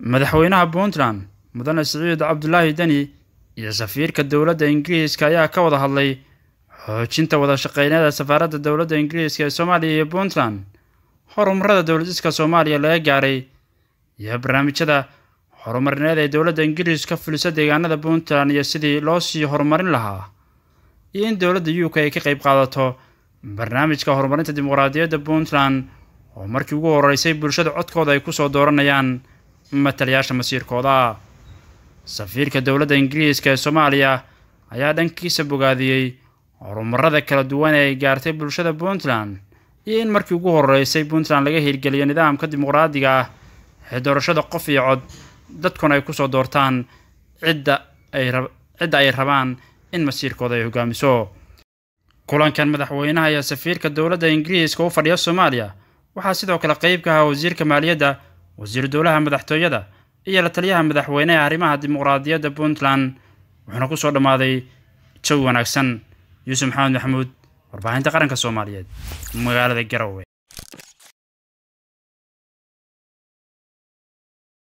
madaxweynaha puntland mudane saciid cabdulaahi deni iyo safiirka dowladda ingiriiska ayaa ka wada hadlay xoojinta wada shaqeynada safaaradda dowladda ingiriiska ee soomaaliya iyo puntland horumarada dowladiska soomaaliya laga gaaray iyo barnaamijyada horumarineed ee dowladda ka fuliso deegaanada puntland iyo sidii loo sii horumarin lahaa iyo in dowladda u k ay ka qayb qaadato barnaamijka horumarinta dimuqraadiyadda puntland oo markii ugu horreysay bulshada codkooda ay ku soo dooranayaan matalayaasha masiirkooda safiirka dowladda ingiriiska ee soomaaliya ayaa dhankiisa bogaadiyey horumarada kala duwan ee ay gaartay bulshada puntland iyo in markii ugu horreysay puntland laga hirgeliyo nidaamka dimuqraadiga ah ee doorashada qof iyo cod dadkuna ay kusoo doortaan cidda ay rabaan in masiirkooda ay hogaamiso kulankan madaxweynaha ayaa safiirka dowladda ingiriiska u fadhiya soomaaliya waxaa sidoo kale qeyb ka ahaa wasiirka maaliyadda wasiir dowlaha madaxtooyada iyo la taliyaha madaxweyneha arrimaha dimuqraadiyadda puntland wuxuuna kusoo dhammaaday jawi wanaagsan yuusuf maxamed maxamuud warbaahinta qaranka soomaaliyeed magaalada garowe